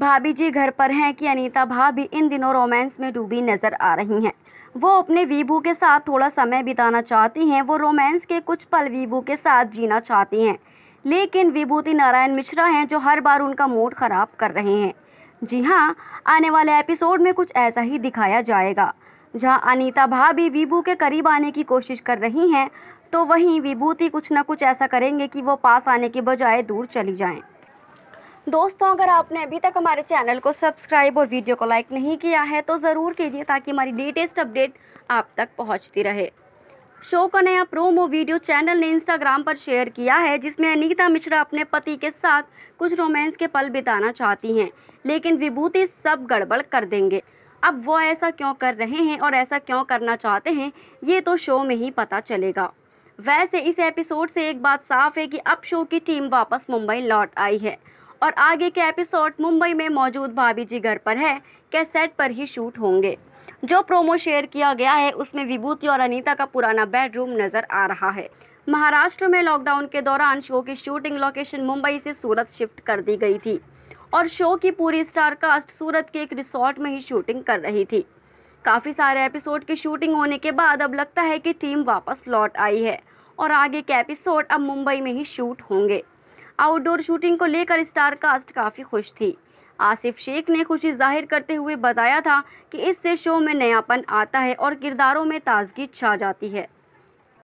भाभी जी घर पर हैं कि अनीता भाभी इन दिनों रोमांस में डूबी नज़र आ रही हैं वो अपने वीबू के साथ थोड़ा समय बिताना चाहती हैं वो रोमांस के कुछ पल वीबू के साथ जीना चाहती हैं लेकिन विभूति नारायण मिश्रा हैं जो हर बार उनका मूड ख़राब कर रहे हैं जी हाँ आने वाले एपिसोड में कुछ ऐसा ही दिखाया जाएगा जहाँ अनीता भाभी विभू के करीब आने की कोशिश कर रही हैं तो वहीं विभूति कुछ ना कुछ ऐसा करेंगे कि वो पास आने के बजाय दूर चली जाएं। दोस्तों अगर आपने अभी तक हमारे चैनल को सब्सक्राइब और वीडियो को लाइक नहीं किया है तो ज़रूर कीजिए ताकि हमारी लेटेस्ट अपडेट आप तक पहुँचती रहे शो का नया प्रोमो वीडियो चैनल ने इंस्टाग्राम पर शेयर किया है जिसमें अनीता मिश्रा अपने पति के साथ कुछ रोमांस के पल बिताना चाहती हैं लेकिन विभूति सब गड़बड़ कर देंगे अब वो ऐसा क्यों कर रहे हैं और ऐसा क्यों करना चाहते हैं ये तो शो में ही पता चलेगा वैसे इस एपिसोड से एक बात साफ है कि अब शो की टीम वापस मुंबई लौट आई है और आगे के एपिसोड मुंबई में मौजूद भाभी जी घर पर है के सेट पर ही शूट होंगे जो प्रोमो शेयर किया गया है उसमें विभूति और अनीता का पुराना बेडरूम नजर आ रहा है महाराष्ट्र में लॉकडाउन के दौरान शो की शूटिंग लोकेशन मुंबई से सूरत शिफ्ट कर दी गई थी और शो की पूरी स्टार कास्ट सूरत के एक रिसोर्ट में ही शूटिंग कर रही थी काफ़ी सारे एपिसोड की शूटिंग होने के बाद अब लगता है कि टीम वापस लौट आई है और आगे के एपिसोड अब मुंबई में ही शूट होंगे आउटडोर शूटिंग को लेकर स्टार कास्ट काफ़ी खुश थी आसिफ शेख ने खुशी जाहिर करते हुए बताया था कि इससे शो में नयापन आता है और किरदारों में ताजगी छा जाती है